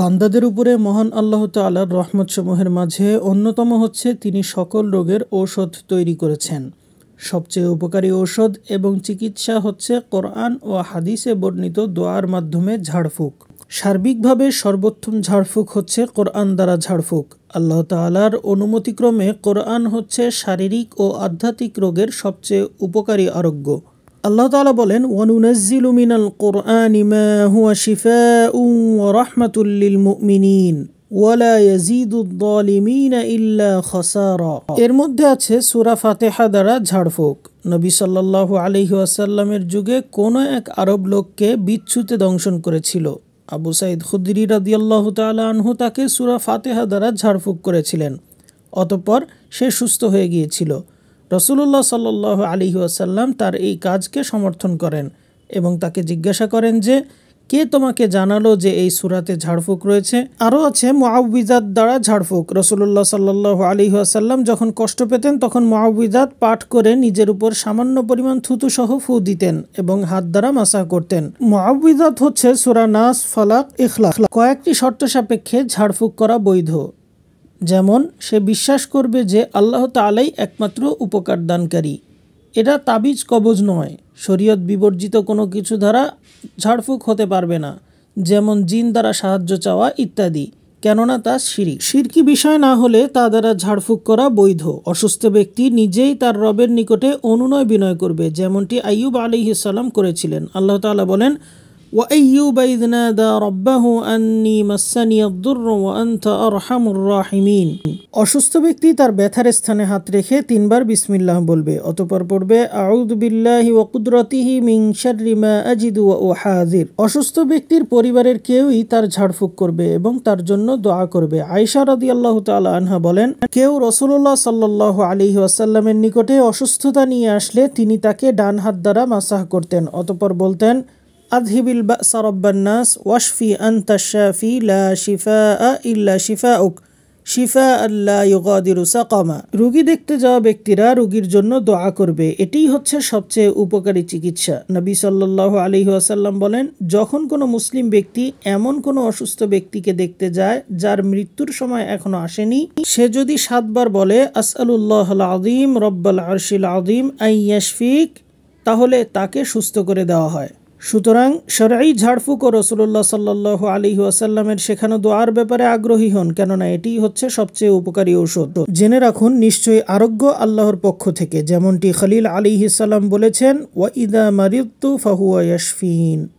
বান্দাদের উপরে মহান আল্লাহ তালার রহমতসমূহের মাঝে অন্যতম হচ্ছে তিনি সকল রোগের ঔষধ তৈরি করেছেন সবচেয়ে উপকারী ঔষধ এবং চিকিৎসা হচ্ছে কোরআন ও হাদিসে বর্ণিত দোয়ার মাধ্যমে ঝাড়ফুঁক সার্বিকভাবে সর্বোত্তম ঝাড়ফুঁক হচ্ছে কোরআন দ্বারা ঝাড়ফুঁক আল্লাহ তালার অনুমতিক্রমে কোরআন হচ্ছে শারীরিক ও আধ্যাত্মিক রোগের সবচেয়ে উপকারী আরোগ্য আল্লাহ তালা বলেন ওয়ানুনাজিলুমিনাল কোরআন ইমা হুয়া শিফা উ রহমাতুল্লিল মুমিনিন ওয়ালা এর মধ্যে আছে সুরা ফাতেহা দ্বারা ঝাড়ফুঁক নবী সাল্লাল্লাহু আলি আসাল্লামের যুগে কোনো এক আরব লোককে বিচ্ছুতে দংশন করেছিল আবু সাইদ খুদ্রি রাজি তাআলা আনহু তাকে সুরা ফাতেহা দ্বারা ঝাড়ফুঁক করেছিলেন অতঃপর সে সুস্থ হয়ে গিয়েছিল রসুল্লাহ সাল্লাহ আলী ওয়াসাল্লাম তার এই কাজকে সমর্থন করেন এবং তাকে জিজ্ঞাসা করেন যে কে তোমাকে জানালো যে এই সুরাতে ঝাড়ফুঁক রয়েছে আরও আছে মহাবিজাত দ্বারা ঝাড়ফুঁক রসুল্লাহ সাল্লাহ আলী আসাল্লাম যখন কষ্ট পেতেন তখন মহাবিজাত পাঠ করে নিজের উপর সামান্য পরিমাণ সহ ফু দিতেন এবং হাত দ্বারা মাসা করতেন মহাবিজাত হচ্ছে সুরা নাস ফালাক ইখলাখ কয়েকটি শর্ত সাপেক্ষে ঝাড়ফুঁক করা বৈধ যেমন সে বিশ্বাস করবে যে আল্লাহ তালাই একমাত্র উপকার দানকারী এটা তাবিজ কবজ নয় শরীয়ত বিবর্জিত কোনো কিছু দ্বারা ঝাড়ফুঁক হতে পারবে না যেমন জিন দ্বারা সাহায্য চাওয়া ইত্যাদি কেননা তা শিরিক সিরকি বিষয় না হলে তা দ্বারা ঝাড়ফুঁক করা বৈধ অসুস্থ ব্যক্তি নিজেই তার রবের নিকটে অনুনয় বিনয় করবে যেমনটি আইয়ুব আলি ইসাল্লাম করেছিলেন আল্লাহ তালা বলেন وأيوب إذ نادى ربه أني مسني الضر وأنت أرحم الراحمين অসুস্থ ব্যক্তি তার ব্যথার স্থানে হাত রেখে তিনবার বিসমিল্লাহ বলবে অতঃপর পড়বে আউদ বিল্লাহি ওয়া কুদরতিহি মিন শাররি মা আজিদু ওয়া উহাজির অসুস্থ ব্যক্তির পরিবারের কেউই তার ঝাড়ফুঁক করবে এবং তার জন্য দোয়া করবে আয়েশা রাদিয়াল্লাহু তাআলা আনহা বলেন কেউ রাসূলুল্লাহ সাল্লাল্লাহু আলাইহি ওয়াসাল্লামের নিকটে অসুস্থতা নিয়ে আসলে তিনি তাকে ডান হাত দ্বারা মাসাহ করতেন অতঃপর বলতেন আজহিবিল বাসা ওয়াশফি আন্তা লা শিফা ইল্লা শিফা উক শিফা আল্লাহ ইউগাদিরু সাকামা রুগী দেখতে যাওয়া ব্যক্তিরা রুগীর জন্য দোয়া করবে এটি হচ্ছে সবচেয়ে উপকারী চিকিৎসা নবী সাল্লাহ আলহি আসাল্লাম বলেন যখন কোনো মুসলিম ব্যক্তি এমন কোনো অসুস্থ ব্যক্তিকে দেখতে যায় যার মৃত্যুর সময় এখনো আসেনি সে যদি সাতবার বলে আসআলুল্লাহ আদিম রব্বাল আরশিল আদিম আইয়াশফিক তাহলে তাকে সুস্থ করে দেওয়া হয় সুতরাং সরাই ঝাড়ফুঁক ও রসুল্লাহ সাল্লাহ আলী ওয়াসাল্লামের শেখানো দোয়ার ব্যাপারে আগ্রহী হন কেননা এটি হচ্ছে সবচেয়ে উপকারী ঔষধ জেনে রাখুন নিশ্চয়ই আরোগ্য আল্লাহর পক্ষ থেকে যেমনটি খলিল আলী ইসাল্লাম বলেছেন ওয়া ইদা মারিত্তু ফাহুয়া ইয়াসফিন